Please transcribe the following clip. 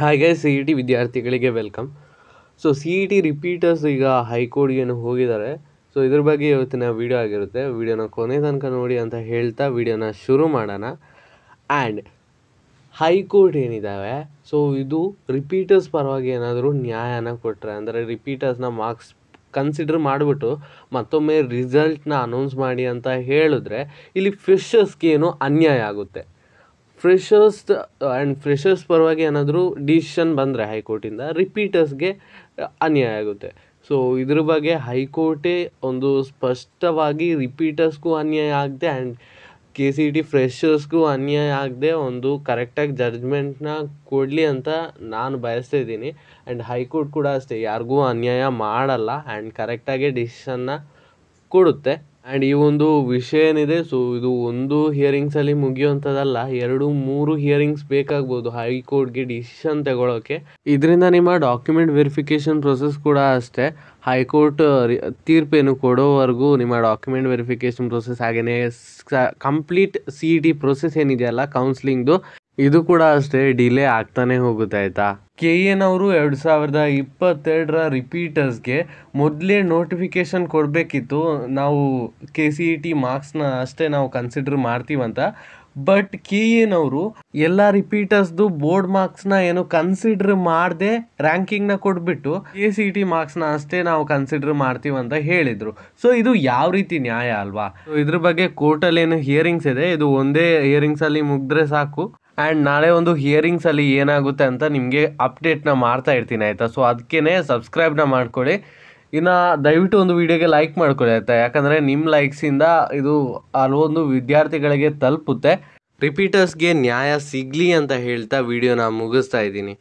ಹಾಗೆ C E T ವಿದ್ಯಾರ್ಥಿಗಳಿಗೆ welcome so C E T repeaters ಈಗ ಹೈಕೋರ್ಟ್ಗೇನು ಹೋಗಿದ್ದಾರೆ ಸೊ ಇದ್ರ ಬಗ್ಗೆ ಇವತ್ತಿನ ವೀಡಿಯೋ ಆಗಿರುತ್ತೆ ವೀಡಿಯೋನ ಕೊನೆ ತನಕ ನೋಡಿ ಅಂತ ಹೇಳ್ತಾ ವೀಡಿಯೋನ ಶುರು ಮಾಡೋಣ ಆ್ಯಂಡ್ ಹೈಕೋರ್ಟ್ ಏನಿದ್ದಾವೆ ಸೊ ಇದು ರಿಪೀಟರ್ಸ್ ಪರವಾಗಿ ಏನಾದರೂ ನ್ಯಾಯನ ಕೊಟ್ಟರೆ ಅಂದರೆ ರಿಪೀಟರ್ಸ್ನ ಮಾರ್ಕ್ಸ್ ಕನ್ಸಿಡರ್ ಮಾಡಿಬಿಟ್ಟು ಮತ್ತೊಮ್ಮೆ ರಿಸಲ್ಟ್ನ ಅನೌನ್ಸ್ ಮಾಡಿ ಅಂತ ಹೇಳಿದ್ರೆ ಇಲ್ಲಿ ಫಿಶರ್ಸ್ಗೇನು ಅನ್ಯಾಯ ಆಗುತ್ತೆ ಫ್ರೆಶರ್ಸ್ ಆ್ಯಂಡ್ ಫ್ರೆಷರ್ಸ್ ಪರವಾಗಿ ಏನಾದರೂ ಡಿಸಿಷನ್ ಬಂದರೆ ಹೈಕೋರ್ಟಿಂದ ರಿಪೀಟರ್ಸ್ಗೆ uh, ಅನ್ಯಾಯ ಆಗುತ್ತೆ ಸೊ ಇದ್ರ ಬಗ್ಗೆ ಹೈಕೋರ್ಟೇ ಒಂದು ಸ್ಪಷ್ಟವಾಗಿ ರಿಪೀಟರ್ಸ್ಗೂ ಅನ್ಯಾಯ ಆಗದೆ ಆ್ಯಂಡ್ ಕೆ ಸಿ ಟಿ ಫ್ರೆಷರ್ಸ್ಗೂ ಅನ್ಯಾಯ ಆಗದೆ ಒಂದು ಕರೆಕ್ಟಾಗಿ ಜಡ್ಜ್ಮೆಂಟನ್ನ ಕೊಡಲಿ ಅಂತ ನಾನು ಬಯಸ್ತಾ ಇದ್ದೀನಿ ಆ್ಯಂಡ್ ಹೈಕೋರ್ಟ್ ಕೂಡ ಅಷ್ಟೇ ಯಾರಿಗೂ ಅನ್ಯಾಯ ಮಾಡಲ್ಲ ಆ್ಯಂಡ್ ಕರೆಕ್ಟಾಗೇ ಡಿಸಿಷನ್ನ ಕೊಡುತ್ತೆ ಆ್ಯಂಡ್ ಈ ಒಂದು ವಿಷಯ ಏನಿದೆ ಸೊ ಇದು ಒಂದು ಹಿಯರಿಂಗ್ಸಲ್ಲಿ ಮುಗಿಯುವಂಥದ್ದಲ್ಲ ಎರಡು ಮೂರು ಹಿಯರಿಂಗ್ಸ್ ಬೇಕಾಗ್ಬೋದು ಹೈಕೋರ್ಟ್ಗೆ ಡಿಸಿಷನ್ ತಗೊಳ್ಳೋಕ್ಕೆ ಇದರಿಂದ ನಿಮ್ಮ ಡಾಕ್ಯುಮೆಂಟ್ ವೆರಿಫಿಕೇಷನ್ ಪ್ರೊಸೆಸ್ ಕೂಡ ಅಷ್ಟೇ ಹೈಕೋರ್ಟ್ uh, ತೀರ್ಪೇನು ಕೊಡೋವರೆಗೂ ನಿಮ್ಮ ಡಾಕ್ಯುಮೆಂಟ್ ವೆರಿಫಿಕೇಷನ್ ಪ್ರೊಸೆಸ್ ಹಾಗೆಯೇ complete C E T process ಏನಿದೆಯಲ್ಲ ಕೌನ್ಸ್ಲಿಂಗ್ದು ಇದು ಕೂಡ ಅಷ್ಟೇ ಡಿಲೇ ಆಗ್ತಾನೆ ಹೋಗುತ್ತೆ ಆಯ್ತಾ ಕೆ ಎನ್ ಅವರು ಎರಡು ಸಾವಿರದ ಇಪ್ಪತ್ತೆರಡರ ರಿಪೀಟರ್ಸ್ಗೆ ಮೊದಲೇ ನೋಟಿಫಿಕೇಶನ್ ಕೊಡಬೇಕಿತ್ತು ನಾವು ಕೆ ಸಿ ಇ ಟಿ ಮಾರ್ಕ್ಸ್ನ ಅಷ್ಟೇ ನಾವು ಕನ್ಸಿಡರ್ ಮಾಡ್ತೀವಂತ ಬಟ್ ಕೆ ಎನ್ ಅವರು ಎಲ್ಲ ರಿಪೀಟರ್ಸ್ದು ಬೋರ್ಡ್ ಮಾರ್ಕ್ಸ್ನ ಏನು ಕನ್ಸಿಡರ್ ಮಾಡದೆ ರ್ಯಾಂಕಿಂಗ್ನ ಕೊಟ್ಬಿಟ್ಟು ಕೆ ಸಿ ಟಿ ಮಾರ್ಕ್ಸ್ನ ಅಷ್ಟೇ ನಾವು ಕನ್ಸಿಡರ್ ಮಾಡ್ತೀವಂತ ಹೇಳಿದರು ಸೊ ಇದು ಯಾವ ರೀತಿ ನ್ಯಾಯ ಅಲ್ವಾ ಇದ್ರ ಬಗ್ಗೆ ಕೋರ್ಟಲ್ಲಿ ಏನು ಹಿಯರಿಂಗ್ಸ್ ಇದೆ ಇದು ಒಂದೇ ಹಿಯರಿಂಗ್ಸಲ್ಲಿ ಮುಗಿದ್ರೆ ಸಾಕು ಆ್ಯಂಡ್ ನಾಳೆ ಒಂದು ಹಿಯರಿಂಗ್ಸಲ್ಲಿ ಏನಾಗುತ್ತೆ ಅಂತ ನಿಮಗೆ ಅಪ್ಡೇಟ್ನ ಮಾಡ್ತಾ ಇರ್ತೀನಿ ಆಯಿತಾ ಸೊ ಅದಕ್ಕೇ ಸಬ್ಸ್ಕ್ರೈಬ್ನ ಮಾಡ್ಕೊಳ್ಳಿ ಇನ್ನು ದಯವಿಟ್ಟು ಒಂದು ವೀಡಿಯೋಗೆ ಲೈಕ್ ಮಾಡ್ಕೊಳ್ಳಿ ಆಯಿತಾ ಯಾಕಂದರೆ ನಿಮ್ಮ ಲೈಕ್ಸಿಂದ ಇದು ಹಲವೊಂದು ವಿದ್ಯಾರ್ಥಿಗಳಿಗೆ ತಲುಪುತ್ತೆ ರಿಪೀಟರ್ಸ್ಗೆ ನ್ಯಾಯ ಸಿಗಲಿ ಅಂತ ಹೇಳ್ತಾ ವಿಡಿಯೋನ ಮುಗಿಸ್ತಾ ಇದ್ದೀನಿ